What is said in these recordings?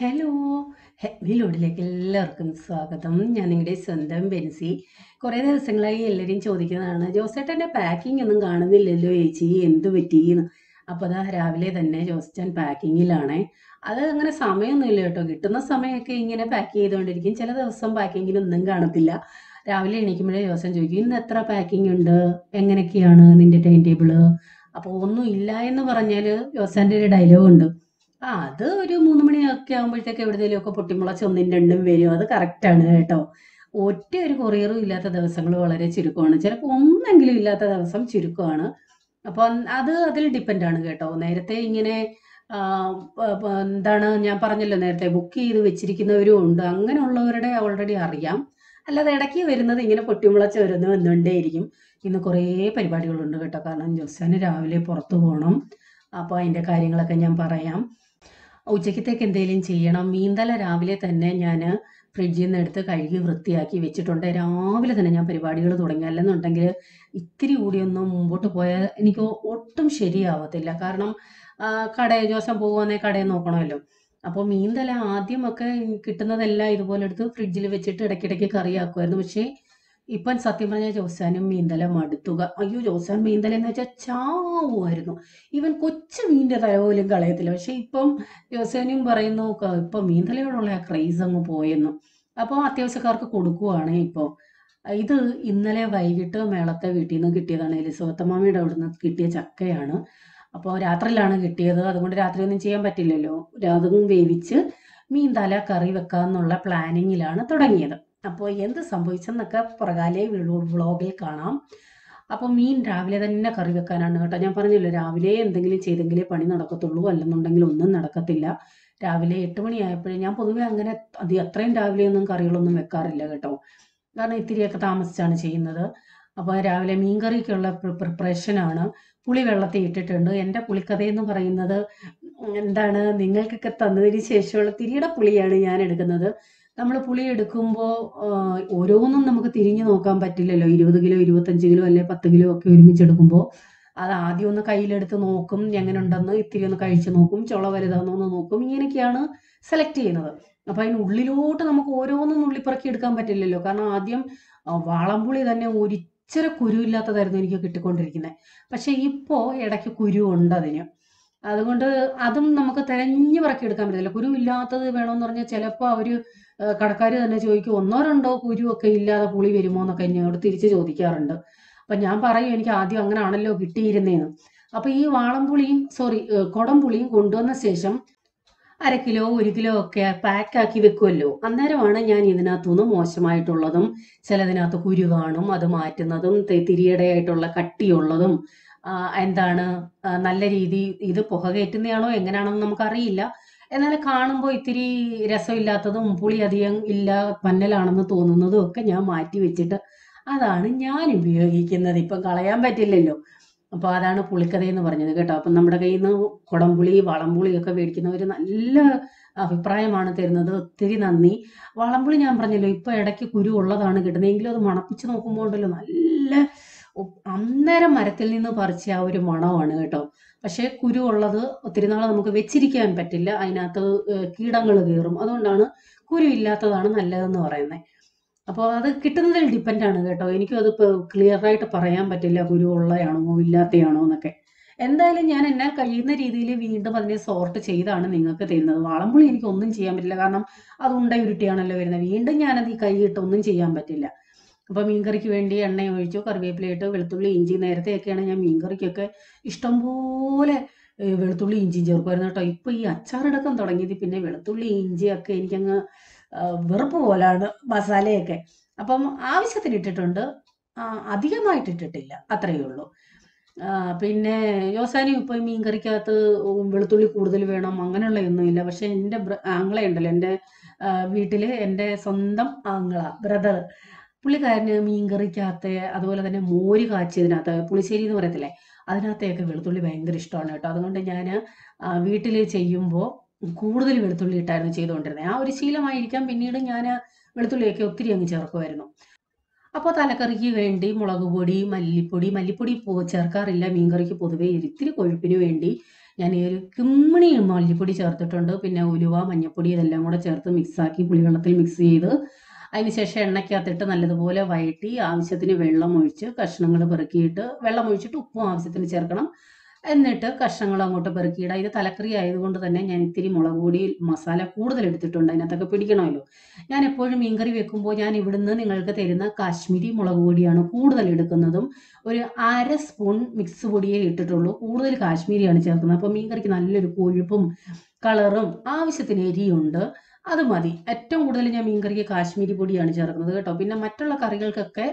hello happy ലോഡിലേക്ക് എല്ലാവർക്കും സ്വാഗതം ഞാൻ നിങ്ങളുടെ സ്വന്തം ബെൻസി കുറേ ദിവസങ്ങളായി എല്ലാവരും ചോദിക്കുന്നതാണ് ജോസേട്ടൻ്റെ പാക്കിംഗ് ഒന്നും കാണുന്നില്ലല്ലോ ചേച്ചി എന്ത് പറ്റിയെന്ന് അപ്പോൾ അതാ രാവിലെ തന്നെ ജോസേട്ടൻ പാക്കിങ്ങിലാണേ അത് അങ്ങനെ സമയമൊന്നുമില്ല കേട്ടോ കിട്ടുന്ന സമയമൊക്കെ ഇങ്ങനെ പാക്ക് ചെയ്തുകൊണ്ടിരിക്കും ചില ദിവസം ഒന്നും കാണത്തില്ല രാവിലെ എണീക്കുമ്പോഴേ ജോസൻ ചോദിക്കും ഇന്ന് എത്ര പാക്കിംഗ് ഉണ്ട് എങ്ങനെയൊക്കെയാണ് നിൻ്റെ ടൈം ടേബിള് അപ്പോൾ ഒന്നും ഇല്ല എന്ന് പറഞ്ഞാൽ ജോസാൻ്റെ ഒരു ഡയലോഗ് ഉണ്ട് ആ അത് ഒരു മൂന്ന് മണിയൊക്കെ ആകുമ്പോഴത്തേക്ക് ഒക്കെ പൊട്ടിമുളച്ച് ഒന്നും രണ്ടും വരും അത് ആണ് കേട്ടോ ഒറ്റ ഒരു കൊറിയറും ഇല്ലാത്ത ദിവസങ്ങൾ വളരെ ചുരുക്കമാണ് ചിലപ്പോൾ ഒന്നെങ്കിലും ഇല്ലാത്ത ദിവസം ചുരുക്കമാണ് അപ്പോൾ അത് അതിൽ ആണ് കേട്ടോ നേരത്തെ ഇങ്ങനെ എന്താണ് ഞാൻ പറഞ്ഞല്ലോ നേരത്തെ ബുക്ക് ചെയ്ത് വെച്ചിരിക്കുന്നവരും ഉണ്ട് അങ്ങനെയുള്ളവരുടെ ഓൾറെഡി അറിയാം അല്ലാതെ ഇടയ്ക്ക് വരുന്നത് ഇങ്ങനെ പൊട്ടിമുളച്ച് വരുന്നു ഇരിക്കും ഇന്ന് കുറേ പരിപാടികളുണ്ട് കേട്ടോ കാരണം ജോസാന് രാവിലെ പുറത്തു പോകണം അപ്പോൾ അതിൻ്റെ കാര്യങ്ങളൊക്കെ ഞാൻ പറയാം ഉച്ചക്കത്തേക്ക് എന്തെങ്കിലും ചെയ്യണം മീന്തല രാവിലെ തന്നെ ഞാൻ ഫ്രിഡ്ജിൽ നിന്ന് എടുത്ത് കഴുകി വൃത്തിയാക്കി വെച്ചിട്ടുണ്ട് രാവിലെ തന്നെ ഞാൻ പരിപാടികൾ തുടങ്ങി അല്ലെന്നുണ്ടെങ്കിൽ ഇത്തിരി ഒന്നും മുമ്പോട്ട് പോയാൽ എനിക്ക് ഒട്ടും ശരിയാവത്തില്ല കാരണം കടയിൽ ദിവസം പോകുവാന്നേ കടയിൽ നോക്കണമല്ലോ അപ്പോൾ മീന്തല ആദ്യമൊക്കെ കിട്ടുന്നതെല്ലാം ഇതുപോലെ എടുത്ത് ഫ്രിഡ്ജിൽ വെച്ചിട്ട് ഇടയ്ക്കിടയ്ക്ക് കറിയാക്കുമായിരുന്നു പക്ഷേ ഇപ്പം സത്യം പറഞ്ഞാൽ ജോസാനും മീന്തല മടുത്തുക അയ്യോ ജോസാൻ മീന്തല എന്ന് വെച്ചാൽ ചാവുമായിരുന്നു ഇവൻ കൊച്ചു മീൻ്റെ തല പോലും കളയത്തില്ല പക്ഷെ ഇപ്പം ജോസാനും പറയുന്നു ഇപ്പം മീന്തലയോടുള്ള ആ ക്രൈസ് അങ്ങ് പോയെന്നു അപ്പോൾ അത്യാവശ്യക്കാർക്ക് കൊടുക്കുവാണ് ഇപ്പോൾ ഇത് ഇന്നലെ വൈകിട്ട് മേളത്തെ വീട്ടിൽ നിന്ന് കിട്ടിയതാണ് എലിസബത്തമ്മാമിയുടെ അവിടെ നിന്ന് കിട്ടിയ ചക്കയാണ് അപ്പോൾ രാത്രിയിലാണ് കിട്ടിയത് അതുകൊണ്ട് രാത്രി ഒന്നും ചെയ്യാൻ പറ്റില്ലല്ലോ അതും വേവിച്ച് മീൻ തല കറി വെക്കാന്നുള്ള പ്ലാനിങ്ങിലാണ് തുടങ്ങിയത് അപ്പോൾ എന്ത് സംഭവിച്ചെന്നൊക്കെ പുറകാലെ വ്ളോഗിൽ കാണാം അപ്പോൾ മീൻ രാവിലെ തന്നെ കറി വെക്കാനാണ് കേട്ടോ ഞാൻ പറഞ്ഞല്ലോ രാവിലെ എന്തെങ്കിലും ചെയ്തെങ്കിലേ പണി നടക്കത്തുള്ളൂ അല്ലെന്നുണ്ടെങ്കിൽ ഒന്നും നടക്കത്തില്ല രാവിലെ എട്ട് മണിയായപ്പോഴേ ഞാൻ പൊതുവേ അങ്ങനെ അത് അത്രയും രാവിലെയൊന്നും കറികളൊന്നും വെക്കാറില്ല കേട്ടോ കാരണം ഇത്തിരിയൊക്കെ താമസിച്ചാണ് ചെയ്യുന്നത് അപ്പോൾ രാവിലെ മീൻകറിക്കുള്ള ആണ് പുളി വെള്ളത്തിൽ ഇട്ടിട്ടുണ്ട് എൻ്റെ പുളിക്കഥ എന്ന് പറയുന്നത് എന്താണ് നിങ്ങൾക്കൊക്കെ തന്നതിന് ശേഷമുള്ള തിരിയുടെ പുളിയാണ് ഞാൻ എടുക്കുന്നത് നമ്മൾ പുളി എടുക്കുമ്പോൾ ഓരോന്നും നമുക്ക് തിരിഞ്ഞു നോക്കാൻ പറ്റില്ലല്ലോ ഇരുപത് കിലോ ഇരുപത്തഞ്ച് കിലോ അല്ലെ പത്ത് കിലോ ഒക്കെ ഒരുമിച്ച് എടുക്കുമ്പോൾ അത് ആദ്യം ഒന്ന് കയ്യിലെടുത്ത് നോക്കും എങ്ങനെ ഉണ്ടെന്ന് ഇത്തിരി ഒന്ന് കഴിച്ച് നോക്കും ചുള വലുതാണോ എന്ന് നോക്കും ഇങ്ങനെയൊക്കെയാണ് സെലക്ട് ചെയ്യുന്നത് അപ്പൊ അതിനുള്ളിലോട്ട് നമുക്ക് ഓരോന്നും ഉള്ളിപ്പിറക്കി എടുക്കാൻ പറ്റില്ലല്ലോ കാരണം ആദ്യം വാളംപുളി തന്നെ ഒരിച്ചിരി കുരുവില്ലാത്തതായിരുന്നു എനിക്ക് കിട്ടിക്കൊണ്ടിരിക്കുന്നത് പക്ഷെ ഇപ്പോ ഇടയ്ക്ക് കുരു ഉണ്ട് അതിന് അതുകൊണ്ട് അതും നമുക്ക് തെരഞ്ഞു പറക്കി എടുക്കാൻ പറ്റില്ല കുരുവില്ലാത്തത് വേണമെന്ന് പറഞ്ഞാൽ ചിലപ്പോൾ അവര് കടക്കാർ തന്നെ ചോദിക്കും ഒന്നോ രണ്ടോ കുരുവൊക്കെ ഇല്ലാതെ പുളി വരുമോ എന്നൊക്കെ എന്നോട് തിരിച്ച് ചോദിക്കാറുണ്ട് അപ്പൊ ഞാൻ പറയും എനിക്ക് ആദ്യം അങ്ങനെയാണല്ലോ കിട്ടിയിരുന്നേന്ന് അപ്പൊ ഈ വാളംപുളിയും സോറി കുടംപുളിയും കൊണ്ടുവന്ന ശേഷം അര കിലോ ഒരു കിലോ ഒക്കെ പാക്കാക്കി വെക്കുമല്ലോ അന്നേരമാണ് ഞാൻ ഇതിനകത്തുനിന്ന് മോശമായിട്ടുള്ളതും ചിലതിനകത്ത് കുരു കാണും അത് മാറ്റുന്നതും തിരിയടയായിട്ടുള്ള കട്ടിയുള്ളതും എന്താണ് നല്ല രീതി ഇത് പുക കയറ്റുന്നതാണോ എങ്ങനെയാണെന്ന് നമുക്കറിയില്ല എന്നാൽ കാണുമ്പോൾ ഇത്തിരി രസമില്ലാത്തതും പുളി അധികം ഇല്ല പന്നലാണെന്ന് തോന്നുന്നതും ഒക്കെ ഞാൻ മാറ്റി വെച്ചിട്ട് അതാണ് ഞാൻ ഉപയോഗിക്കുന്നത് ഇപ്പം കളയാൻ പറ്റില്ലല്ലോ അപ്പോൾ അതാണ് പുളിക്കഥ എന്ന് പറഞ്ഞത് കേട്ടോ അപ്പം നമ്മുടെ കയ്യിൽ നിന്ന് കുടംപുളി വളംപുളി ഒക്കെ മേടിക്കുന്നവർ നല്ല അഭിപ്രായമാണ് തരുന്നത് ഒത്തിരി നന്ദി വളംപുളി ഞാൻ പറഞ്ഞല്ലോ ഇപ്പൊ ഇടയ്ക്ക് കുരു ഉള്ളതാണ് കിട്ടുന്നത് എങ്കിലും അത് മണപ്പിച്ച് നോക്കുമ്പോണ്ടല്ലോ നല്ല അന്നേരം മരത്തിൽ നിന്ന് പറിച്ച ആ ഒരു മണമാണ് കേട്ടോ പക്ഷേ കുരു ഉള്ളത് ഒത്തിരി നാൾ നമുക്ക് വെച്ചിരിക്കാൻ പറ്റില്ല അതിനകത്ത് കീടങ്ങൾ കയറും അതുകൊണ്ടാണ് കുരു ഇല്ലാത്തതാണ് നല്ലതെന്ന് പറയുന്നത് അപ്പോൾ അത് കിട്ടുന്നതിൽ ഡിപ്പെൻഡ് ആണ് കേട്ടോ എനിക്കും അത് ക്ലിയർ ആയിട്ട് പറയാൻ പറ്റില്ല കുരു ഉള്ളതാണോ ഇല്ലാത്തയാണോ എന്നൊക്കെ എന്തായാലും ഞാൻ എന്നാൽ കഴിയുന്ന രീതിയിൽ വീണ്ടും അതിനെ സോർട്ട് ചെയ്താണ് നിങ്ങൾക്ക് തരുന്നത് വളമ്പുളി എനിക്ക് ഒന്നും ചെയ്യാൻ പറ്റില്ല കാരണം അത് ഉണ്ട ഉരുട്ടിയാണല്ലോ വരുന്നത് വീണ്ടും ഞാനത് ഈ കൈ ഇട്ട് ഒന്നും ചെയ്യാൻ പറ്റില്ല അപ്പോൾ മീൻകറിക്ക് വേണ്ടി എണ്ണ ഒഴിച്ചു കറിവേപ്പില ഇട്ട് വെളുത്തുള്ളി ഇഞ്ചി നേരത്തെയൊക്കെയാണ് ഞാൻ മീൻകറിക്കൊക്കെ ഇഷ്ടംപോലെ വെളുത്തുള്ളി ഇഞ്ചി ചേർക്കുമായിരുന്നു കേട്ടോ ഇപ്പോൾ ഈ അച്ചാറടക്കം തുടങ്ങിയത് പിന്നെ വെളുത്തുള്ളി ഇഞ്ചിയൊക്കെ എനിക്കങ്ങ് വെറുപ്പ് പോലാണ് മസാലയൊക്കെ അപ്പം ആവശ്യത്തിന് ഇട്ടിട്ടുണ്ട് അധികമായിട്ട് ഇട്ടിട്ടില്ല അത്രയേ ഉള്ളൂ പിന്നെ യോസാനും ഇപ്പോൾ മീൻകറിക്കകത്ത് വെളുത്തുള്ളി കൂടുതൽ വേണം അങ്ങനെയുള്ള ഇല്ല പക്ഷെ എൻ്റെ ആങ്ങളെ ഉണ്ടല്ലോ എൻ്റെ വീട്ടിൽ എൻ്റെ സ്വന്തം ആങ്ങള ബ്രദർ പുള്ളിക്കാരന് മീൻകറിക്കകത്ത് അതുപോലെ തന്നെ മോര് കാച്ചിയതിനകത്ത് പുളിശ്ശേരി എന്ന് പറയത്തില്ലേ അതിനകത്തെയൊക്കെ വെളുത്തുള്ളി ഭയങ്കര ഇഷ്ടമാണ് കേട്ടോ അതുകൊണ്ട് ഞാൻ വീട്ടിൽ ചെയ്യുമ്പോൾ കൂടുതൽ വെളുത്തുള്ളി ഇട്ടായിരുന്നു ചെയ്തുകൊണ്ടിരുന്നത് ആ ഒരു ശീലമായിരിക്കാം പിന്നീട് ഞാൻ വെളുത്തുള്ളിയൊക്കെ ഒത്തിരി അങ്ങ് ചേർക്കുമായിരുന്നു അപ്പോൾ തലക്കറിക്ക് വേണ്ടി മുളക് പൊടി മല്ലിപ്പൊടി മല്ലിപ്പൊടി ചേർക്കാറില്ല മീൻകറിക്ക് പൊതുവേ ഇത്തിരി കൊഴുപ്പിന് വേണ്ടി ഞാൻ ഒരു കിമ്മിണി മല്ലിപ്പൊടി ചേർത്തിട്ടുണ്ട് പിന്നെ ഉലുവ മഞ്ഞപ്പൊടി ഇതെല്ലാം കൂടെ ചേർത്ത് മിക്സാക്കി പുളിവെള്ളത്തിൽ മിക്സ് ചെയ്ത് അതിനുശേഷം എണ്ണയ്ക്കകത്തിട്ട് നല്ലതുപോലെ വയറ്റി ആവശ്യത്തിന് വെള്ളം ഒഴിച്ച് കഷ്ണങ്ങൾ പെറുക്കിയിട്ട് വെള്ളം ഒഴിച്ചിട്ട് ഉപ്പും ആവശ്യത്തിന് ചേർക്കണം എന്നിട്ട് കഷ്ണങ്ങൾ അങ്ങോട്ട് പെറുക്കിയിടുക ഇത് തലക്കറി ആയതുകൊണ്ട് തന്നെ ഞാൻ ഇത്തിരി മുളക് പൊടി മസാല കൂടുതൽ എടുത്തിട്ടുണ്ട് അതിനകത്തൊക്കെ പിടിക്കണമല്ലോ ഞാൻ എപ്പോഴും മീൻകറി വെക്കുമ്പോൾ ഞാൻ ഇവിടുന്ന് നിങ്ങൾക്ക് തരുന്ന കാശ്മീരി മുളക് പൊടിയാണ് കൂടുതൽ എടുക്കുന്നതും ഒരു അര സ്പൂൺ മിക്സ് പൊടിയെ ഇട്ടിട്ടുള്ളൂ കൂടുതൽ കാശ്മീരിയാണ് ചേർക്കുന്നത് അപ്പോൾ മീൻകറിക്ക് നല്ലൊരു കൊഴുപ്പും കളറും ആവശ്യത്തിന് എരിയുണ്ട് അത് മതി ഏറ്റവും കൂടുതൽ ഞാൻ മീൻകറിക്ക് കാശ്മീരി പൊടിയാണ് ചേർക്കുന്നത് കേട്ടോ പിന്നെ മറ്റുള്ള കറികൾക്കൊക്കെ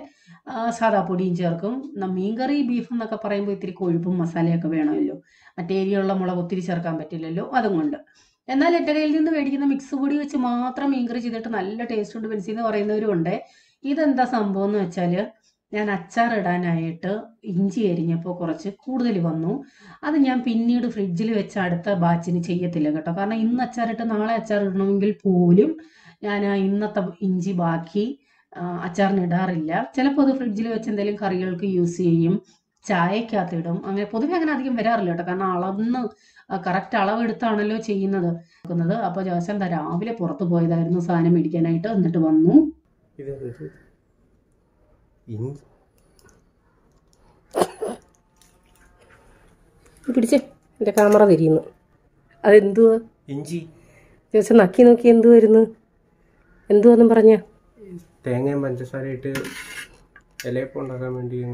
സാദാ പൊടിയും ചേർക്കും മീൻകറി ബീഫ് എന്നൊക്കെ പറയുമ്പോൾ ഇത്തിരി കൊഴുപ്പും മസാലയൊക്കെ വേണമല്ലോ മറ്റേ മുളക് ഒത്തിരി ചേർക്കാൻ പറ്റില്ലല്ലോ അതുകൊണ്ട് എന്നാൽ എൻ്റെ കയ്യിൽ നിന്ന് മേടിക്കുന്ന മിക്സ് പൊടി വെച്ച് മാത്രം മീൻകറി ചെയ്തിട്ട് നല്ല ടേസ്റ്റ് ഉണ്ട് പെൻസി എന്ന് ഉണ്ട് ഇതെന്താ സംഭവം എന്ന് വെച്ചാൽ ഞാൻ അച്ചാർ ഇടാനായിട്ട് ഇഞ്ചി അരിഞ്ഞപ്പോൾ കുറച്ച് കൂടുതൽ വന്നു അത് ഞാൻ പിന്നീട് ഫ്രിഡ്ജിൽ വെച്ച് അടുത്ത ബാച്ചിന് ചെയ്യത്തില്ല കേട്ടോ കാരണം ഇന്ന് അച്ചാറിട്ട് നാളെ അച്ചാർ ഇടണമെങ്കിൽ പോലും ഞാൻ ഇന്നത്തെ ഇഞ്ചി ബാക്കി അച്ചാറിന് ഇടാറില്ല ചിലപ്പോൾ അത് ഫ്രിഡ്ജിൽ വെച്ച് എന്തെങ്കിലും കറികൾക്ക് യൂസ് ചെയ്യും ചായക്കകത്ത് ഇടും അങ്ങനെ പൊതുവെ അങ്ങനെ അധികം വരാറില്ല കേട്ടോ കാരണം അളന്ന് കറക്റ്റ് അളവെടുത്താണല്ലോ ചെയ്യുന്നത് അപ്പോൾ ജോസന്ത രാവിലെ പുറത്തു പോയതായിരുന്നു സാധനം മേടിക്കാനായിട്ട് എന്നിട്ട് വന്നു ഇനി പിടിച്ചേ എൻ്റെ ക്യാമറ തിരിയുന്നു അതെന്തുവാ ഇഞ്ചി ദിവസം നക്കി നോക്കി എന്തു വരുന്നു എന്തുവാന്നും പറഞ്ഞ തേങ്ങയും പഞ്ചസാരയിട്ട് ഇലയപ്പം ഉണ്ടാക്കാൻ വേണ്ടി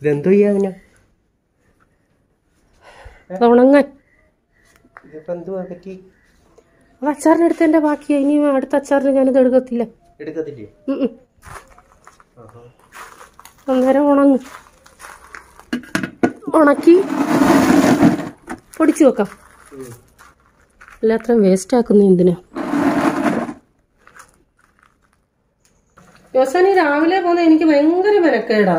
ഇതെന്തോ ചെയ്യാ അതിനാ ഉണങ്ങാൻ ബാക്കിയാ ഇനി അടുത്ത അച്ചാറിന് ഞാനിത് എടുക്കത്തില്ല എടുക്കത്തില്ലേ അന്നേരം ഉണങ്ങും ഉണക്കി പൊടിച്ചു വെക്കാം എല്ലാത്രയും വേസ്റ്റ് ആക്കുന്ന എന്തിനാ ജോസാനി രാവിലെ പോകുന്ന എനിക്ക് ഭയങ്കര മെനക്കേടാ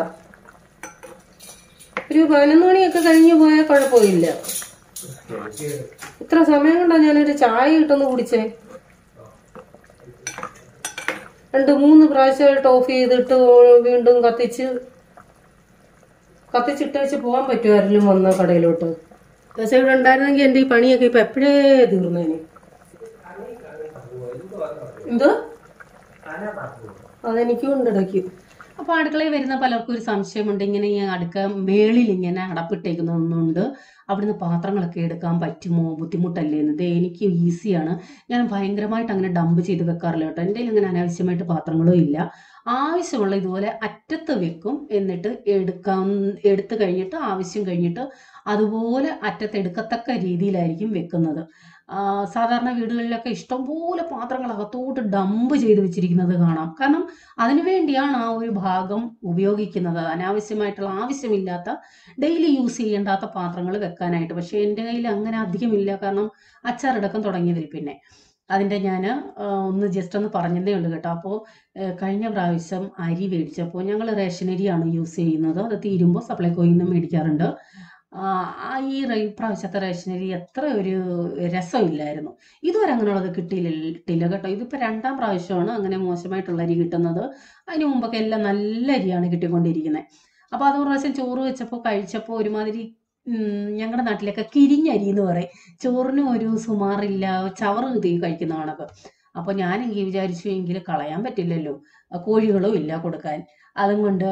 ഒരു പതിനൊന്ന് മണിയൊക്കെ കഴിഞ്ഞു പോയാൽ കുഴപ്പമില്ല ഇത്ര സമയം കൊണ്ടാ ഞാനൊരു ചായ കിട്ടുന്നു കുടിച്ചേ രണ്ട് മൂന്ന് പ്രാവശ്യമായിട്ട് ഓഫ് ചെയ്തിട്ട് വീണ്ടും കത്തിച്ച് വെച്ച് പോകാൻ ആരെങ്കിലും വന്ന കടയിലോട്ട് പക്ഷേ ഇവിടെ ഉണ്ടായിരുന്നെങ്കിൽ എൻ്റെ ഈ പണിയൊക്കെ ഇപ്പം എപ്പോഴേ തീർന്നേന് എന്ത് അതെനിക്കും ഉണ്ട് ഇടയ്ക്ക് അപ്പൊ അടുക്കളയിൽ വരുന്ന പലർക്കും ഒരു സംശയമുണ്ട് ഇങ്ങനെ ഈ അടുക്ക മേളിൽ ഇങ്ങനെ അടപ്പിട്ടേക്കുന്നുണ്ട് അവിടുന്ന് പാത്രങ്ങളൊക്കെ എടുക്കാൻ പറ്റുമോ ബുദ്ധിമുട്ടല്ലേ എന്നത് എനിക്ക് ഈസിയാണ് ഞാൻ ഭയങ്കരമായിട്ട് അങ്ങനെ ഡംപ് ചെയ്ത് വെക്കാറില്ല കേട്ടോ എൻ്റെ ഇങ്ങനെ അനാവശ്യമായിട്ട് പാത്രങ്ങളും ഇല്ല ആവശ്യമുള്ള ഇതുപോലെ അറ്റത്ത് വെക്കും എന്നിട്ട് എടുക്കാൻ എടുത്തു കഴിഞ്ഞിട്ട് ആവശ്യം കഴിഞ്ഞിട്ട് അതുപോലെ അറ്റത്തെടുക്കത്തക്ക രീതിയിലായിരിക്കും വെക്കുന്നത് സാധാരണ വീടുകളിലൊക്കെ ഇഷ്ടംപോലെ പാത്രങ്ങൾ അകത്തോട്ട് ഡംപ് ചെയ്ത് വെച്ചിരിക്കുന്നത് കാണാം കാരണം അതിനുവേണ്ടിയാണ് ആ ഒരു ഭാഗം ഉപയോഗിക്കുന്നത് അനാവശ്യമായിട്ടുള്ള ആവശ്യമില്ലാത്ത ഡെയിലി യൂസ് ചെയ്യേണ്ടാത്ത പാത്രങ്ങൾ വെക്കാനായിട്ട് പക്ഷേ എൻ്റെ കയ്യിൽ അങ്ങനെ അധികമില്ല കാരണം അച്ചാറടക്കം തുടങ്ങിയതിൽ പിന്നെ അതിൻ്റെ ഞാൻ ഒന്ന് ജസ്റ്റ് ഒന്ന് പറഞ്ഞതേ ഉള്ളൂ കേട്ടോ അപ്പോൾ കഴിഞ്ഞ പ്രാവശ്യം അരി മേടിച്ചപ്പോൾ ഞങ്ങൾ റേഷനരിയാണ് യൂസ് ചെയ്യുന്നത് അത് തീരുമ്പോൾ സപ്ലൈകോയിൽ നിന്ന് മേടിക്കാറുണ്ട് ആ ഈ ഇപ്രാവശ്യത്തെ റേഷനരി എത്ര ഒരു രസമില്ലായിരുന്നു ഇതുവരെ അങ്ങനെയുള്ളത് കിട്ടിയിട്ടില്ല കേട്ടോ ഇതിപ്പോ രണ്ടാം പ്രാവശ്യമാണ് അങ്ങനെ മോശമായിട്ടുള്ള അരി കിട്ടുന്നത് അതിന് മുമ്പൊക്കെ എല്ലാം നല്ല അരിയാണ് കിട്ടിക്കൊണ്ടിരിക്കുന്നത് അപ്പോൾ അത് പ്രാവശ്യം ചോറ് വെച്ചപ്പോൾ കഴിച്ചപ്പോൾ ഒരുമാതിരി ഞങ്ങളുടെ നാട്ടിലൊക്കെ കിരിഞ്ഞരി എന്ന് പറയും ചോറിന് ഒരു സുമാറില്ല ചവറ് കിട്ടി കഴിക്കുന്ന കണക്ക് അപ്പോൾ ഞാനെങ്കിൽ വിചാരിച്ചു എങ്കിൽ കളയാൻ പറ്റില്ലല്ലോ കോഴികളും ഇല്ല കൊടുക്കാൻ അതും കൊണ്ട്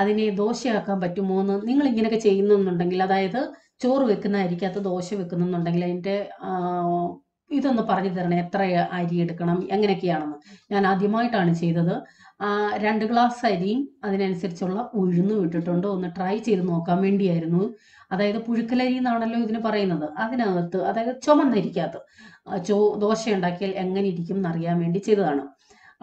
അതിനെ ദോശയാക്കാൻ പറ്റുമോ എന്ന് നിങ്ങൾ ഇങ്ങനെയൊക്കെ ചെയ്യുന്നുണ്ടെങ്കിൽ അതായത് ചോറ് വെക്കുന്ന അത് ദോശ വെക്കുന്നെന്നുണ്ടെങ്കിൽ അതിന്റെ ഇതൊന്ന് പറഞ്ഞു തരണം എത്ര അരി എടുക്കണം എങ്ങനെയൊക്കെയാണെന്ന് ഞാൻ ആദ്യമായിട്ടാണ് ചെയ്തത് രണ്ട് ഗ്ലാസ് അരിയും അതിനനുസരിച്ചുള്ള ഉഴുന്നു ഇട്ടിട്ടുണ്ട് ഒന്ന് ട്രൈ ചെയ്ത് നോക്കാൻ വേണ്ടിയായിരുന്നു അതായത് പുഴുക്കലരി എന്നാണല്ലോ ഇതിന് പറയുന്നത് അതിനകത്ത് അതായത് ചുമന്നരിക്കകത്ത് ചോ ദോശ ഉണ്ടാക്കിയാൽ എങ്ങനെ ഇരിക്കും എന്നറിയാൻ വേണ്ടി ചെയ്തതാണ്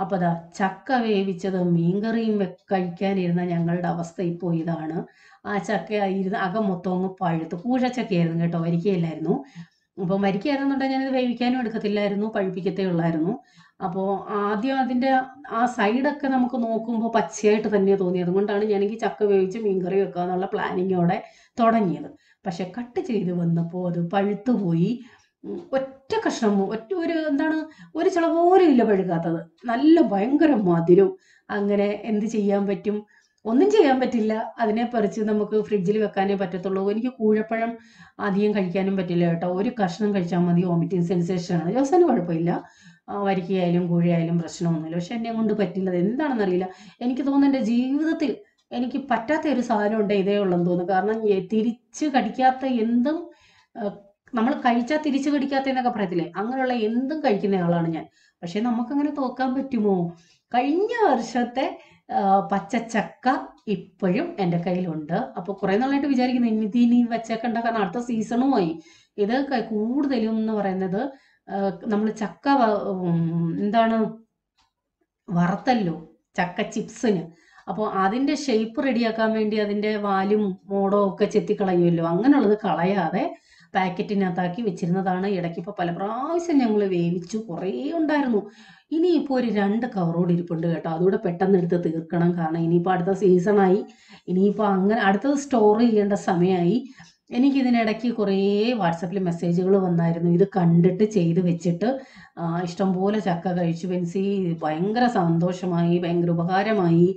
അപ്പോൾ അതാ ചക്ക വേവിച്ചതും മീൻകറിയും കഴിക്കാനിരുന്ന ഞങ്ങളുടെ അവസ്ഥ ഇപ്പോൾ ഇതാണ് ആ ചക്ക ഇരുന്ന് അകം മൊത്തം അങ്ങ് പഴുത്ത് പൂഴച്ചക്കയായിരുന്നു കേട്ടോ വരിക്കയില്ലായിരുന്നു അപ്പോൾ വരിക്കയായിരുന്നുണ്ടെങ്കിൽ ഞാനിത് വേവിക്കാനും എടുക്കത്തില്ലായിരുന്നു പഴുപ്പിക്കത്തേ ഉള്ളായിരുന്നു അപ്പോൾ ആദ്യം അതിൻ്റെ ആ സൈഡൊക്കെ നമുക്ക് നോക്കുമ്പോൾ പച്ചയായിട്ട് തന്നെ തോന്നി അതുകൊണ്ടാണ് ഞാനെങ്കിൽ ചക്ക വേവിച്ച് മീൻകറി വെക്കുക എന്നുള്ള പ്ലാനിങ്ങോടെ തുടങ്ങിയത് പക്ഷെ കട്ട് ചെയ്ത് വന്നപ്പോൾ അത് പഴുത്തുപോയി ഒറ്റ ഒറ്റ കഷ്ണം ഒറ്റ ഒരു എന്താണ് ഒരു ചില പോലും ഇല്ല പഴുകാത്തത് നല്ല ഭയങ്കര മധുരം അങ്ങനെ എന്ത് ചെയ്യാൻ പറ്റും ഒന്നും ചെയ്യാൻ പറ്റില്ല അതിനെ പറിച്ച് നമുക്ക് ഫ്രിഡ്ജിൽ വെക്കാനേ പറ്റത്തുള്ളൂ എനിക്ക് കൂഴപ്പഴം അധികം കഴിക്കാനും പറ്റില്ല കേട്ടോ ഒരു കഷ്ണം കഴിച്ചാൽ മതി വോമിറ്റിംഗ് ആണ് ജോസന് കുഴപ്പമില്ല വരിക്കയായാലും കൂഴയായാലും പ്രശ്നമൊന്നുമില്ല പക്ഷെ എന്നെ കൊണ്ട് പറ്റില്ല അത് എന്താണെന്നറിയില്ല എനിക്ക് തോന്നുന്നു എൻ്റെ ജീവിതത്തിൽ എനിക്ക് പറ്റാത്ത ഒരു സാധനം ഉണ്ട് ഇതേ ഉള്ളെന്ന് തോന്നുന്നു കാരണം തിരിച്ച് കടിക്കാത്ത എന്തും നമ്മൾ കഴിച്ചാൽ തിരിച്ചു കടിക്കാത്തതെന്നൊക്കെ പറയത്തില്ലേ അങ്ങനെയുള്ള എന്തും കഴിക്കുന്ന ആളാണ് ഞാൻ പക്ഷെ അങ്ങനെ തോക്കാൻ പറ്റുമോ കഴിഞ്ഞ വർഷത്തെ പച്ചച്ചക്ക ഇപ്പോഴും എൻ്റെ കയ്യിലുണ്ട് അപ്പോൾ കുറെ നാളായിട്ട് വിചാരിക്കുന്നു ഇനി ഇനി വെച്ചക്ക ഉണ്ടാക്കാൻ അടുത്ത സീസണുമായി ഇത് കൂടുതലും എന്ന് പറയുന്നത് നമ്മൾ ചക്ക എന്താണ് വറുത്തല്ലോ ചക്ക ചിപ്സിന് അപ്പോൾ അതിൻ്റെ ഷേപ്പ് റെഡിയാക്കാൻ വേണ്ടി അതിൻ്റെ വാലും മോടോ ഒക്കെ ചെത്തിക്കളയുമല്ലോ അങ്ങനെയുള്ളത് കളയാതെ പാക്കറ്റിനകത്താക്കി വെച്ചിരുന്നതാണ് ഇടയ്ക്ക് ഇപ്പോൾ പല പ്രാവശ്യം ഞങ്ങൾ വേവിച്ചു കുറേ ഉണ്ടായിരുന്നു ഇനിയിപ്പോൾ ഒരു രണ്ട് കവറോട് ഇരിപ്പുണ്ട് കേട്ടോ അതുകൂടെ പെട്ടെന്ന് എടുത്ത് തീർക്കണം കാരണം ഇനിയിപ്പോൾ അടുത്ത സീസണായി ഇനിയിപ്പോൾ അങ്ങനെ അടുത്തത് സ്റ്റോർ ചെയ്യേണ്ട സമയമായി എനിക്കിതിനിടയ്ക്ക് കുറേ വാട്സപ്പിൽ മെസ്സേജുകൾ വന്നായിരുന്നു ഇത് കണ്ടിട്ട് ചെയ്ത് വെച്ചിട്ട് ഇഷ്ടംപോലെ ചക്ക കഴിച്ചു പെൻസി ഭയങ്കര സന്തോഷമായി ഭയങ്കര ഉപകാരമായി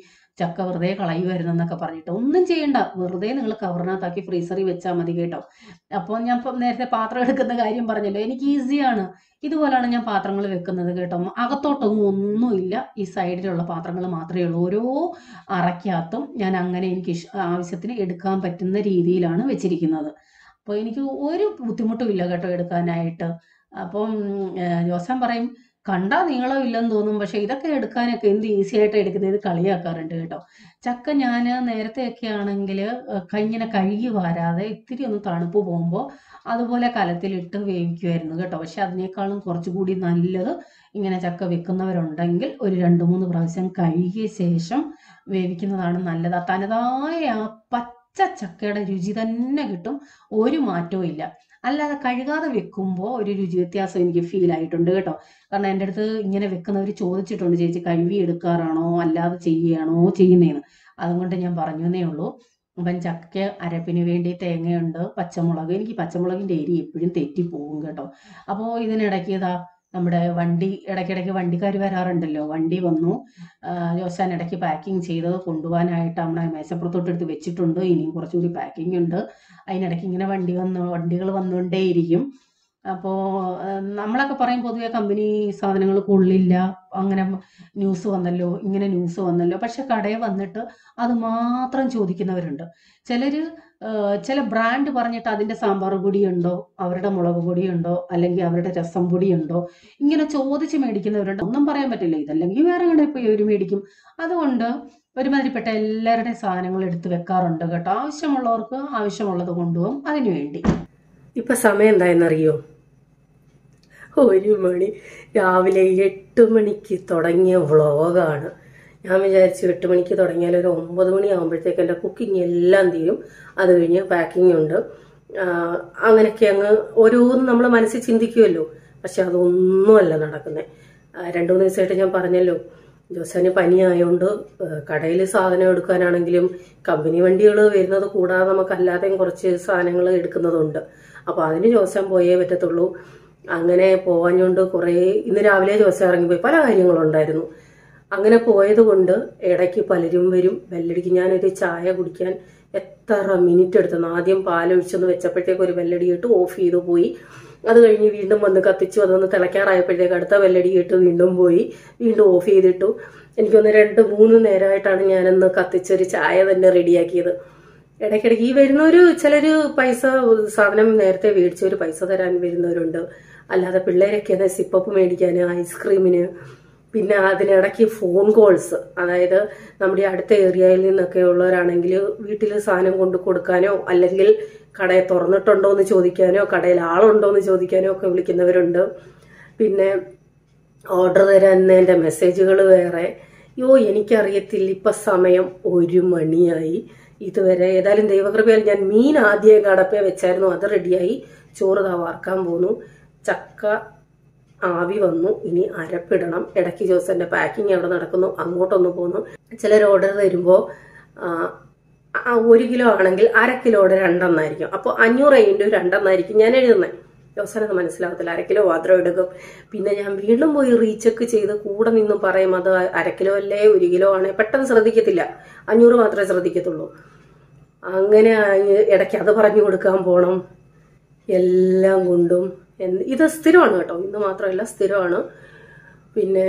ചക്ക വെറുതെ കളയുമായിരുന്നു എന്നൊക്കെ പറഞ്ഞിട്ട് ഒന്നും ചെയ്യണ്ട വെറുതെ നിങ്ങൾ കവറിനകത്താക്കി ഫ്രീസറിൽ വെച്ചാൽ മതി കേട്ടോ അപ്പോൾ ഞാൻ നേരത്തെ പാത്രം എടുക്കുന്ന കാര്യം പറഞ്ഞല്ലോ എനിക്ക് ഈസിയാണ് ഇതുപോലെയാണ് ഞാൻ പാത്രങ്ങൾ വെക്കുന്നത് കേട്ടോ അകത്തോട്ടൊന്നും ഒന്നുമില്ല ഈ സൈഡിലുള്ള പാത്രങ്ങൾ മാത്രമേ ഉള്ളൂ ഓരോ അറയ്ക്കകത്തും ഞാൻ അങ്ങനെ എനിക്ക് ആവശ്യത്തിന് എടുക്കാൻ പറ്റുന്ന രീതിയിലാണ് വെച്ചിരിക്കുന്നത് അപ്പോൾ എനിക്ക് ഒരു ബുദ്ധിമുട്ടും ഇല്ല കേട്ടോ എടുക്കാനായിട്ട് അപ്പം ജോസാൻ പറയും കണ്ടാ നീളം ഇല്ലെന്ന് തോന്നും പക്ഷെ ഇതൊക്കെ എടുക്കാനൊക്കെ എന്ത് ഈസി ആയിട്ട് എടുക്കുന്നത് ഇത് കളിയാക്കാറുണ്ട് കേട്ടോ ചക്ക ഞാൻ നേരത്തെയൊക്കെ ആണെങ്കിൽ ഇങ്ങനെ കഴുകി വാരാതെ ഇത്തിരി ഒന്ന് തണുപ്പ് പോകുമ്പോൾ അതുപോലെ കലത്തിലിട്ട് വേവിക്കുമായിരുന്നു കേട്ടോ പക്ഷെ അതിനേക്കാളും കുറച്ചുകൂടി നല്ലത് ഇങ്ങനെ ചക്ക വെക്കുന്നവരുണ്ടെങ്കിൽ ഒരു രണ്ട് മൂന്ന് പ്രാവശ്യം കഴുകിയ ശേഷം വേവിക്കുന്നതാണ് നല്ലത് തനതായ ആ പച്ച ചക്കയുടെ രുചി തന്നെ കിട്ടും ഒരു മാറ്റവും ഇല്ല അല്ലാതെ കഴുകാതെ വെക്കുമ്പോൾ ഒരു രുചി വ്യത്യാസം എനിക്ക് ഫീൽ ആയിട്ടുണ്ട് കേട്ടോ കാരണം എൻ്റെ അടുത്ത് ഇങ്ങനെ വെക്കുന്നവർ ചോദിച്ചിട്ടുണ്ട് ചേച്ചി കഴുകി എടുക്കാറാണോ അല്ലാതെ ചെയ്യുകയാണോ ചെയ്യുന്നതെന്ന് അതുകൊണ്ട് ഞാൻ പറഞ്ഞു എന്നേ ഉള്ളൂ അപ്പം ചക്ക അരപ്പിന് വേണ്ടി തേങ്ങയുണ്ട് പച്ചമുളക് എനിക്ക് പച്ചമുളകിൻ്റെ എരി എപ്പോഴും തെറ്റി പോകും കേട്ടോ അപ്പോൾ ഇതിനിടയ്ക്ക് ഇതാ നമ്മുടെ വണ്ടി ഇടയ്ക്കിടയ്ക്ക് വണ്ടിക്കാർ വരാറുണ്ടല്ലോ വണ്ടി വന്നു ജോസാൻ ഇടയ്ക്ക് പാക്കിംഗ് ചെയ്തത് കൊണ്ടുപോകാനായിട്ട് നമ്മളെ മേശപ്പുറത്തോട്ടെടുത്ത് വെച്ചിട്ടുണ്ട് ഇനിയും കുറച്ചുകൂടി പാക്കിംഗ് ഉണ്ട് അതിനിടയ്ക്ക് ഇങ്ങനെ വണ്ടി വന്നു വണ്ടികൾ വന്നുകൊണ്ടേയിരിക്കും അപ്പോ നമ്മളൊക്കെ പറയും പൊതുവെ കമ്പനി സാധനങ്ങൾ കൊള്ളില്ല അങ്ങനെ ന്യൂസ് വന്നല്ലോ ഇങ്ങനെ ന്യൂസ് വന്നല്ലോ പക്ഷെ കടയിൽ വന്നിട്ട് അത് മാത്രം ചോദിക്കുന്നവരുണ്ട് ചിലര് ചില ബ്രാൻഡ് പറഞ്ഞിട്ട് അതിൻ്റെ സാമ്പാർ പൊടിയുണ്ടോ അവരുടെ മുളക് പൊടിയുണ്ടോ അല്ലെങ്കിൽ അവരുടെ രസം പൊടിയുണ്ടോ ഇങ്ങനെ ചോദിച്ച് മേടിക്കുന്നവരുണ്ട് ഒന്നും പറയാൻ പറ്റില്ല ഇതല്ലെങ്കിൽ വേറെ കടയിൽ പോയി ഒരു മേടിക്കും അതുകൊണ്ട് ഒരുമാതിരിപ്പെട്ട എല്ലാവരുടെയും സാധനങ്ങൾ എടുത്ത് വെക്കാറുണ്ട് കേട്ടോ ആവശ്യമുള്ളവർക്ക് ആവശ്യമുള്ളത് കൊണ്ടുപോകും അതിനു വേണ്ടി ഇപ്പം സമയം എന്തായെന്നറിയോ ഒരു മണി രാവിലെ എട്ട് മണിക്ക് തുടങ്ങിയ വ്ളോഗാണ് ഞാൻ വിചാരിച്ചു എട്ട് മണിക്ക് തുടങ്ങിയാൽ ഒരു ഒമ്പത് മണി ആകുമ്പോഴത്തേക്ക് എൻ്റെ കുക്കിംഗ് എല്ലാം തീരും അത് കഴിഞ്ഞ് പാക്കിംഗ് ഉണ്ട് അങ്ങനെയൊക്കെ അങ്ങ് ഓരോന്നും നമ്മൾ മനസ്സിൽ ചിന്തിക്കുമല്ലോ പക്ഷെ അതൊന്നുമല്ല നടക്കുന്നത് രണ്ടു മൂന്ന് ദിവസമായിട്ട് ഞാൻ പറഞ്ഞല്ലോ ജോസാന് പനിയായതുകൊണ്ട് കടയിൽ സാധനം എടുക്കാനാണെങ്കിലും കമ്പനി വണ്ടികൾ വരുന്നത് കൂടാതെ നമുക്കല്ലാതെയും കുറച്ച് സാധനങ്ങൾ എടുക്കുന്നതുണ്ട് അപ്പോൾ അതിന് ദിവസം പോയേ പറ്റത്തുള്ളൂ അങ്ങനെ പോകാഞ്ഞുകൊണ്ട് കുറേ ഇന്ന് രാവിലെ ദിവസം ഇറങ്ങിപ്പോയി പല കാര്യങ്ങളുണ്ടായിരുന്നു അങ്ങനെ പോയത് കൊണ്ട് ഇടയ്ക്ക് പലരും വരും ബെല്ലടിക്ക് ഞാനൊരു ചായ കുടിക്കാൻ എത്ര മിനിറ്റ് എടുത്തു ആദ്യം പാലൊഴിച്ചൊന്ന് വെച്ചപ്പോഴത്തേക്ക് ഒരു ബെല്ലടി കേട്ട് ഓഫ് ചെയ്തു പോയി അത് കഴിഞ്ഞ് വീണ്ടും വന്ന് കത്തിച്ചു അതൊന്ന് തിളയ്ക്കാറായപ്പോഴത്തേക്ക് അടുത്ത ബെല്ലടി കേട്ട് വീണ്ടും പോയി വീണ്ടും ഓഫ് ചെയ്തിട്ടു എനിക്കൊന്ന് രണ്ട് മൂന്ന് നേരമായിട്ടാണ് ഞാനൊന്ന് കത്തിച്ചൊരു ചായ തന്നെ റെഡിയാക്കിയത് ഇടയ്ക്കിടയ്ക്ക് ഈ വരുന്നവർ ചിലർ പൈസ സാധനം നേരത്തെ മേടിച്ചവർ പൈസ തരാൻ വരുന്നവരുണ്ട് അല്ലാതെ പിള്ളേരൊക്കെ അത് സിപ്പപ്പ് മേടിക്കാൻ ഐസ്ക്രീമിന് പിന്നെ അതിനിടയ്ക്ക് ഫോൺ കോൾസ് അതായത് നമ്മുടെ അടുത്ത ഏരിയയിൽ നിന്നൊക്കെ ഉള്ളവരാണെങ്കിൽ വീട്ടിൽ സാധനം കൊണ്ട് കൊടുക്കാനോ അല്ലെങ്കിൽ കടയെ തുറന്നിട്ടുണ്ടോ എന്ന് ചോദിക്കാനോ കടയിൽ ആളുണ്ടോ എന്ന് ചോദിക്കാനോ ഒക്കെ വിളിക്കുന്നവരുണ്ട് പിന്നെ ഓർഡർ തരുന്നതിൻ്റെ മെസ്സേജുകൾ വേറെ യോ എനിക്കറിയത്തില്ല ഇപ്പം സമയം ഒരു മണിയായി ഇതുവരെ ഏതായാലും ദൈവകൃപയാൽ ഞാൻ മീൻ ആദ്യം കടപ്പേ വെച്ചായിരുന്നു അത് റെഡിയായി ചോറ് താ വാർക്കാൻ പോന്നു ചക്ക ആവി വന്നു ഇനി അരപ്പിടണം ഇടയ്ക്ക് ജോസന്റെ പാക്കിങ് എവിടെ നടക്കുന്നു അങ്ങോട്ടൊന്നു പോകുന്നു ചിലർ ഓർഡർ തരുമ്പോൾ ഒരു കിലോ ആണെങ്കിൽ അര കിലോയുടെ രണ്ടെന്നായിരിക്കും അപ്പോൾ അഞ്ഞൂറ് ഒരു രണ്ടെന്നായിരിക്കും ഞാൻ എഴുതുന്നത് ജോസനത് മനസ്സിലാവത്തില്ല അര കിലോ മാത്രം എടുക്കും പിന്നെ ഞാൻ വീണ്ടും പോയി റീചെക്ക് ചെയ്ത് കൂടെ നിന്നും പറയും അത് അര കിലോ അല്ലേ ഒരു കിലോ ആണേ പെട്ടെന്ന് ശ്രദ്ധിക്കത്തില്ല അഞ്ഞൂറ് മാത്രമേ ശ്രദ്ധിക്കത്തുള്ളൂ അങ്ങനെ ഇടയ്ക്ക് അത് പറഞ്ഞു കൊടുക്കാൻ പോകണം എല്ലാം കൊണ്ടും ഇത് സ്ഥിരമാണ് കേട്ടോ ഇന്ന് മാത്രമല്ല സ്ഥിരമാണ് പിന്നെ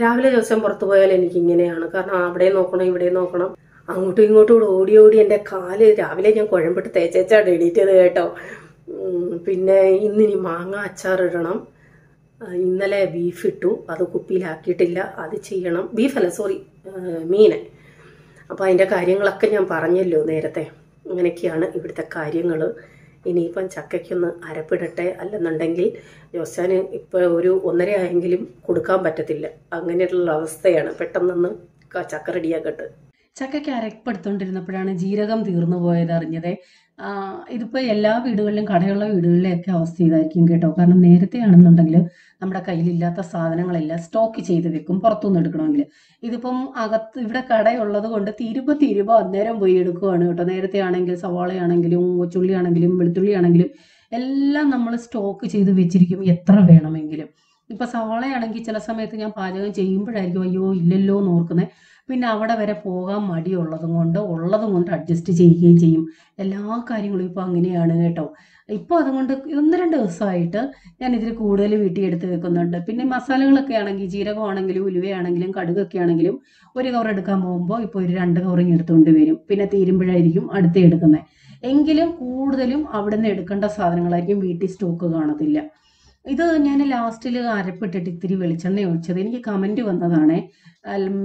രാവിലെ ദിവസം പുറത്തു പോയാൽ എനിക്ക് ഇങ്ങനെയാണ് കാരണം അവിടെ നോക്കണം ഇവിടെ നോക്കണം അങ്ങോട്ടും ഇങ്ങോട്ടും കൂടെ ഓടി ഓടി എൻ്റെ കാല് രാവിലെ ഞാൻ കുഴമ്പിട്ട് തേച്ചേച്ചാണ് എണീറ്റത് കേട്ടോ പിന്നെ ഇന്നിനി മാങ്ങ അച്ചാറിടണം ഇന്നലെ ബീഫ് ഇട്ടു അത് കുപ്പിയിലാക്കിയിട്ടില്ല അത് ചെയ്യണം ബീഫല്ല സോറി മീന് അപ്പോൾ അതിൻ്റെ കാര്യങ്ങളൊക്കെ ഞാൻ പറഞ്ഞല്ലോ നേരത്തെ അങ്ങനെയൊക്കെയാണ് ഇവിടുത്തെ കാര്യങ്ങൾ ഇനിയിപ്പം ചക്കയ്ക്കൊന്ന് അരപ്പിടട്ടെ അല്ലെന്നുണ്ടെങ്കിൽ ജോസാന് ഇപ്പോൾ ഒരു ഒന്നര ആയെങ്കിലും കൊടുക്കാൻ പറ്റത്തില്ല അങ്ങനെയുള്ള അവസ്ഥയാണ് പെട്ടെന്നൊന്ന് ചക്ക റെഡിയാക്കട്ടെ ചക്കയ്ക്ക് അരപ്പെടുത്തോണ്ടിരുന്നപ്പോഴാണ് ജീരകം തീർന്നു പോയത് അറിഞ്ഞത് ഇതിപ്പോൾ എല്ലാ വീടുകളിലും കടയുള്ള വീടുകളിലെയൊക്കെ അവസ്ഥ ഇതായിരിക്കും കേട്ടോ കാരണം നേരത്തെ ആണെന്നുണ്ടെങ്കിൽ നമ്മുടെ കയ്യിലില്ലാത്ത സാധനങ്ങളെല്ലാം സ്റ്റോക്ക് ചെയ്ത് വെക്കും പുറത്തുനിന്ന് എടുക്കണമെങ്കിൽ ഇതിപ്പം അകത്ത് ഇവിടെ കടയുള്ളത് കൊണ്ട് തീരുമ്പോൾ തീരുമ്പോൾ അന്നേരം പോയി എടുക്കുകയാണ് കേട്ടോ നേരത്തെ ആണെങ്കിൽ ആണെങ്കിലും ചുള്ളി ആണെങ്കിലും വെളുത്തുള്ളി ആണെങ്കിലും എല്ലാം നമ്മൾ സ്റ്റോക്ക് ചെയ്ത് വെച്ചിരിക്കും എത്ര വേണമെങ്കിലും ഇപ്പൊ സവാളയാണെങ്കിൽ ചില സമയത്ത് ഞാൻ പാചകം ചെയ്യുമ്പോഴായിരിക്കും അയ്യോ ഇല്ലല്ലോ എന്ന് ഓർക്കുന്നത് പിന്നെ അവിടെ വരെ പോകാൻ മടിയുള്ളതും കൊണ്ട് ഉള്ളതും കൊണ്ട് അഡ്ജസ്റ്റ് ചെയ്യുകയും ചെയ്യും എല്ലാ കാര്യങ്ങളും ഇപ്പൊ അങ്ങനെയാണ് കേട്ടോ ഇപ്പോൾ അതുകൊണ്ട് ഒന്ന് രണ്ട് ദിവസമായിട്ട് ഞാൻ ഇതിൽ കൂടുതൽ വീട്ടിൽ എടുത്ത് വെക്കുന്നുണ്ട് പിന്നെ മസാലകളൊക്കെ ആണെങ്കിൽ ജീരകമാണെങ്കിലും ഉലുവയാണെങ്കിലും കടുകൊക്കെ ആണെങ്കിലും ഒരു കവർ എടുക്കാൻ പോകുമ്പോൾ ഇപ്പോൾ ഒരു രണ്ട് ഇങ്ങനെ എടുത്തുകൊണ്ട് വരും പിന്നെ തീരുമ്പോഴായിരിക്കും അടുത്ത് എടുക്കുന്നത് എങ്കിലും കൂടുതലും അവിടെ നിന്ന് എടുക്കേണ്ട സാധനങ്ങളായിരിക്കും വീട്ടിൽ സ്റ്റോക്ക് കാണത്തില്ല ഇത് ഞാൻ ലാസ്റ്റിൽ അരപ്പിട്ടിട്ട് ഇത്തിരി വെളിച്ചെണ്ണ ഒഴിച്ചത് എനിക്ക് കമൻറ്റ് വന്നതാണേ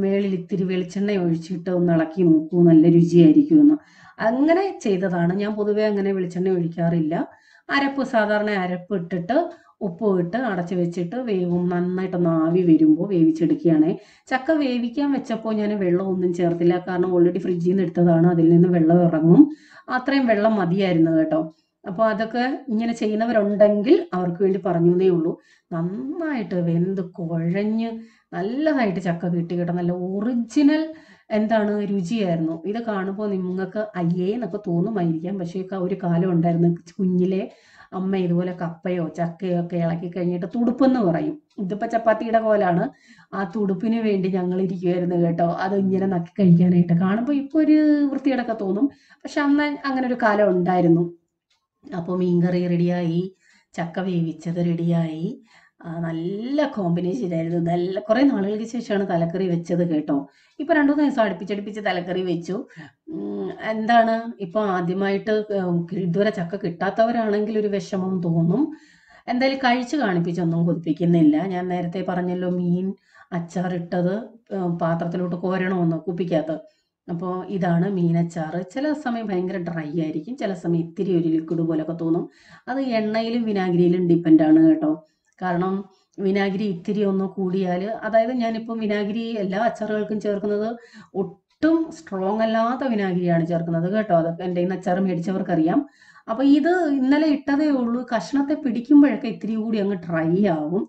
മേളിൽ ഇത്തിരി വെളിച്ചെണ്ണ ഒഴിച്ചിട്ട് ഒന്ന് ഇളക്കി നോക്കൂ നല്ല രുചിയായിരിക്കുമെന്ന് അങ്ങനെ ചെയ്തതാണ് ഞാൻ പൊതുവേ അങ്ങനെ വെളിച്ചെണ്ണ ഒഴിക്കാറില്ല അരപ്പ് സാധാരണ അരപ്പ് ഇട്ടിട്ട് ഉപ്പ് ഇട്ട് അടച്ചു വെച്ചിട്ട് വേവും നന്നായിട്ടൊന്ന് ആവി വരുമ്പോൾ വേവിച്ചെടുക്കുകയാണ് ചക്ക വേവിക്കാൻ വെച്ചപ്പോൾ ഞാൻ വെള്ളമൊന്നും ചേർത്തില്ല കാരണം ഓൾറെഡി ഫ്രിഡ്ജിൽ നിന്ന് എടുത്തതാണ് അതിൽ നിന്ന് വെള്ളം ഇറങ്ങും അത്രയും വെള്ളം മതിയായിരുന്നു കേട്ടോ അപ്പോൾ അതൊക്കെ ഇങ്ങനെ ചെയ്യുന്നവരുണ്ടെങ്കിൽ അവർക്ക് വേണ്ടി പറഞ്ഞു എന്നേ ഉള്ളൂ നന്നായിട്ട് വെന്ത് കുഴഞ്ഞ് നല്ലതായിട്ട് ചക്ക കിട്ടി കേട്ടോ നല്ല ഒറിജിനൽ എന്താണ് രുചിയായിരുന്നു ഇത് കാണുമ്പോൾ നിങ്ങൾക്ക് അയ്യേ എന്നൊക്കെ തോന്നുമായിരിക്കാം പക്ഷേ ഒരു കാലം ഉണ്ടായിരുന്നു കുഞ്ഞിലെ അമ്മ ഇതുപോലെ കപ്പയോ ചക്കയോ ഒക്കെ ഇളക്കി കഴിഞ്ഞിട്ട് തുടുപ്പെന്ന് പറയും ഇതിപ്പോ ചപ്പാത്തിയുടെ പോലാണ് ആ തുടുപ്പിന് വേണ്ടി ഞങ്ങൾ ഇരിക്കുമായിരുന്നു കേട്ടോ അത് ഇങ്ങനെ നക്കി കഴിക്കാനായിട്ട് കാണുമ്പോൾ ഇപ്പൊ ഒരു വൃത്തികേടൊക്കെ തോന്നും പക്ഷെ അന്ന് അങ്ങനെ ഒരു കാലം ഉണ്ടായിരുന്നു അപ്പോൾ മീൻകറി റെഡിയായി ചക്ക വേവിച്ചത് റെഡിയായി നല്ല കോമ്പിനേഷൻ ഇതായിരുന്നു നല്ല കുറേ നാളുകൾക്ക് ശേഷമാണ് തലക്കറി വെച്ചത് കേട്ടോ ഇപ്പൊ രണ്ടു ദിവസം അടുപ്പിച്ചടുപ്പിച്ച് തലക്കറി വെച്ചു എന്താണ് ഇപ്പൊ ആദ്യമായിട്ട് ഇതുവരെ ചക്ക കിട്ടാത്തവരാണെങ്കിൽ ഒരു വിഷമം തോന്നും എന്തായാലും കഴിച്ചു കാണിപ്പിച്ചൊന്നും കുതിപ്പിക്കുന്നില്ല ഞാൻ നേരത്തെ പറഞ്ഞല്ലോ മീൻ അച്ചാറിട്ടത് പാത്രത്തിലോട്ട് കോരണമെന്ന് കുപ്പിക്കകത്ത് അപ്പോൾ ഇതാണ് മീനച്ചാറ് ചില സമയം ഭയങ്കര ഡ്രൈ ആയിരിക്കും ചില സമയം ഇത്തിരി ഒരു ലിക്വിഡ് പോലൊക്കെ തോന്നും അത് എണ്ണയിലും വിനാഗിരിയിലും ഡിപ്പെൻഡാണ് കേട്ടോ കാരണം വിനാഗിരി ഇത്തിരി ഒന്ന് കൂടിയാൽ അതായത് ഞാനിപ്പം വിനാഗിരി എല്ലാ അച്ചാറുകൾക്കും ചേർക്കുന്നത് ഒട്ടും സ്ട്രോങ് അല്ലാത്ത വിനാഗിരിയാണ് ചേർക്കുന്നത് കേട്ടോ അതൊക്കെ എൻ്റെ ഇന്ന് അച്ചാർ മേടിച്ചവർക്കറിയാം അപ്പോൾ ഇത് ഇന്നലെ ഇട്ടതേ ഉള്ളൂ കഷ്ണത്തെ പിടിക്കുമ്പോഴൊക്കെ ഇത്തിരി കൂടി അങ്ങ് ഡ്രൈ ആവും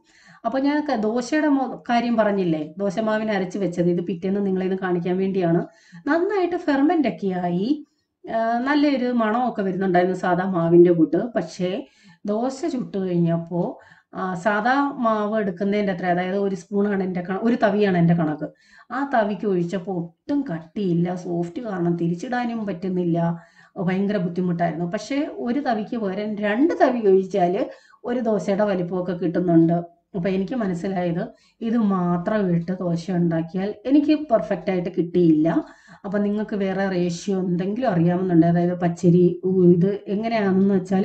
അപ്പോൾ ഞാൻ ദോശയുടെ കാര്യം പറഞ്ഞില്ലേ ദോശമാവിന് അരച്ച് വെച്ചത് ഇത് പിറ്റേന്ന് നിങ്ങളെ ഇത് കാണിക്കാൻ വേണ്ടിയാണ് നന്നായിട്ട് ഫെർമെന്റ് ഒക്കെ ആയി നല്ലൊരു മണമൊക്കെ വരുന്നുണ്ടായിരുന്നു സാധാ മാവിന്റെ കൂട്ട് പക്ഷേ ദോശ ചുട്ടു കഴിഞ്ഞപ്പോൾ സാധാ മാവ് എടുക്കുന്നതിൻ്റെ അത്ര അതായത് ഒരു സ്പൂണാണ് എൻ്റെ കണ ഒരു തവിയാണ് എൻ്റെ കണക്ക് ആ തവിക്ക് ഒഴിച്ചപ്പോൾ ഒട്ടും കട്ടിയില്ല സോഫ്റ്റ് കാരണം തിരിച്ചിടാനും പറ്റുന്നില്ല ഭയങ്കര ബുദ്ധിമുട്ടായിരുന്നു പക്ഷേ ഒരു തവിക്ക് പകരം രണ്ട് തവി ഒഴിച്ചാൽ ഒരു ദോശയുടെ വലിപ്പമൊക്കെ കിട്ടുന്നുണ്ട് അപ്പം എനിക്ക് മനസ്സിലായത് ഇത് മാത്രം ഇട്ട് ദോശ ഉണ്ടാക്കിയാൽ എനിക്ക് പെർഫെക്റ്റ് ആയിട്ട് കിട്ടിയില്ല അപ്പം നിങ്ങൾക്ക് വേറെ റേഷ്യോ എന്തെങ്കിലും അറിയാമെന്നുണ്ട് അതായത് പച്ചരി ഇത് എങ്ങനെയാണെന്ന് വെച്ചാൽ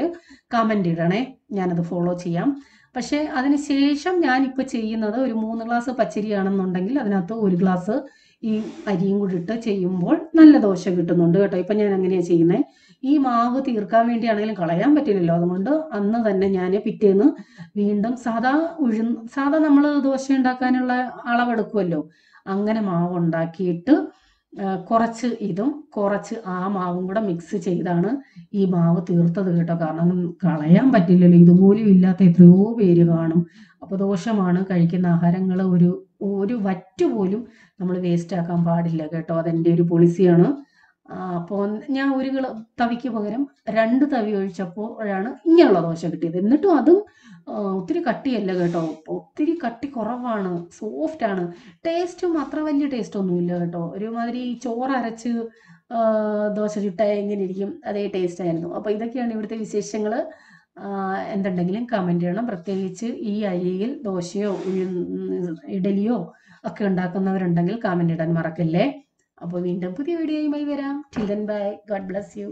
കമന്റ് ഇടണേ ഞാനത് ഫോളോ ചെയ്യാം പക്ഷേ അതിനുശേഷം ഇപ്പൊ ചെയ്യുന്നത് ഒരു മൂന്ന് ഗ്ലാസ് ആണെന്നുണ്ടെങ്കിൽ അതിനകത്ത് ഒരു ഗ്ലാസ് ഈ അരിയും കൂടി ഇട്ട് ചെയ്യുമ്പോൾ നല്ല ദോശ കിട്ടുന്നുണ്ട് കേട്ടോ ഇപ്പൊ ഞാൻ അങ്ങനെയാണ് ചെയ്യുന്നത് ഈ മാവ് തീർക്കാൻ വേണ്ടിയാണെങ്കിലും കളയാൻ പറ്റില്ലല്ലോ അതുകൊണ്ട് അന്ന് തന്നെ ഞാൻ പിറ്റേന്ന് വീണ്ടും സാധാ ഉഴു സാധാ നമ്മൾ ദോശ ഉണ്ടാക്കാനുള്ള അളവെടുക്കുമല്ലോ അങ്ങനെ മാവ് ഉണ്ടാക്കിയിട്ട് കുറച്ച് ഇതും കുറച്ച് ആ മാവും കൂടെ മിക്സ് ചെയ്താണ് ഈ മാവ് തീർത്തത് കേട്ടോ കാരണം കളയാൻ പറ്റില്ലല്ലോ ഇതുപോലും ഇല്ലാത്ത എത്രയോ പേര് കാണും അപ്പൊ ദോഷമാണ് കഴിക്കുന്ന ആഹാരങ്ങൾ ഒരു ഒരു വറ്റുപോലും നമ്മൾ വേസ്റ്റ് ആക്കാൻ പാടില്ല കേട്ടോ അതെന്റെ ഒരു പോളിസിയാണ് അപ്പോൾ ഞാൻ ഒരു കിളോ തവിക്ക് പകരം രണ്ട് തവി ഒഴിച്ചപ്പോഴാണ് ഇങ്ങനെയുള്ള ദോശ കിട്ടിയത് എന്നിട്ടും അതും ഒത്തിരി കട്ടിയല്ല കേട്ടോ ഒത്തിരി കട്ടി കുറവാണ് സോഫ്റ്റ് ആണ് ടേസ്റ്റും അത്ര വലിയ ടേസ്റ്റ് ഒന്നുമില്ല കേട്ടോ ഒരുമാതിരി ചോറ് അരച്ച് ദോശ ചുട്ട എങ്ങനെ ഇരിക്കും അതേ ടേസ്റ്റ് ആയിരുന്നു അപ്പോൾ ഇതൊക്കെയാണ് ഇവിടുത്തെ വിശേഷങ്ങൾ എന്തുണ്ടെങ്കിലും കമന്റ് ചെയ്യണം പ്രത്യേകിച്ച് ഈ അരിയിൽ ദോശയോ ഇഡലിയോ ഒക്കെ ഉണ്ടാക്കുന്നവരുണ്ടെങ്കിൽ കമന്റ് ഇടാൻ മറക്കല്ലേ അപ്പോൾ വീണ്ടും പുതിയ വീഡിയോയുമായി വരാം till bye God bless U